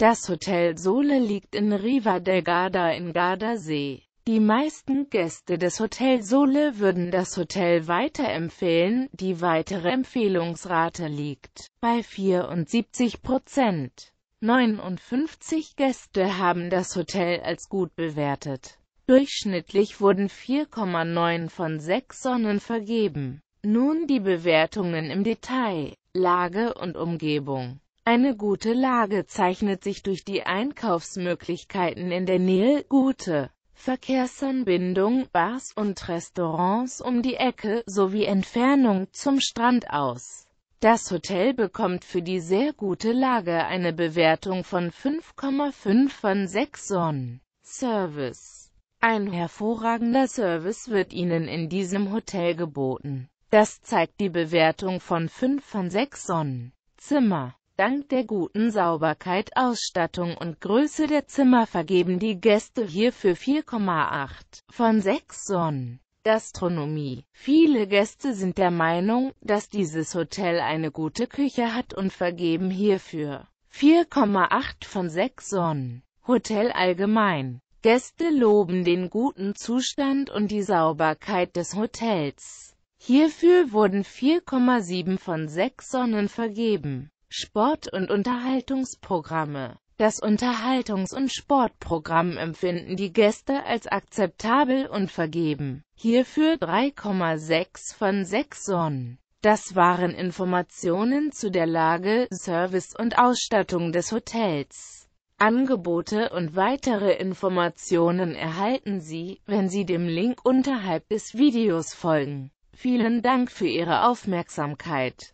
Das Hotel Sole liegt in Riva del Garda in Gardasee. Die meisten Gäste des Hotel Sole würden das Hotel weiterempfehlen, die weitere Empfehlungsrate liegt bei 74 Prozent. 59 Gäste haben das Hotel als gut bewertet. Durchschnittlich wurden 4,9 von 6 Sonnen vergeben. Nun die Bewertungen im Detail, Lage und Umgebung. Eine gute Lage zeichnet sich durch die Einkaufsmöglichkeiten in der Nähe, gute Verkehrsanbindung, Bars und Restaurants um die Ecke sowie Entfernung zum Strand aus. Das Hotel bekommt für die sehr gute Lage eine Bewertung von 5,5 von 6 Sonnen. Service Ein hervorragender Service wird Ihnen in diesem Hotel geboten. Das zeigt die Bewertung von 5 von 6 Sonnen. Zimmer Dank der guten Sauberkeit, Ausstattung und Größe der Zimmer vergeben die Gäste hierfür 4,8 von 6 Sonnen. Gastronomie. Viele Gäste sind der Meinung, dass dieses Hotel eine gute Küche hat und vergeben hierfür 4,8 von 6 Sonnen. Hotel allgemein. Gäste loben den guten Zustand und die Sauberkeit des Hotels. Hierfür wurden 4,7 von 6 Sonnen vergeben. Sport- und Unterhaltungsprogramme. Das Unterhaltungs- und Sportprogramm empfinden die Gäste als akzeptabel und vergeben hierfür 3,6 von 6 Sonnen. Das waren Informationen zu der Lage, Service und Ausstattung des Hotels. Angebote und weitere Informationen erhalten Sie, wenn Sie dem Link unterhalb des Videos folgen. Vielen Dank für Ihre Aufmerksamkeit.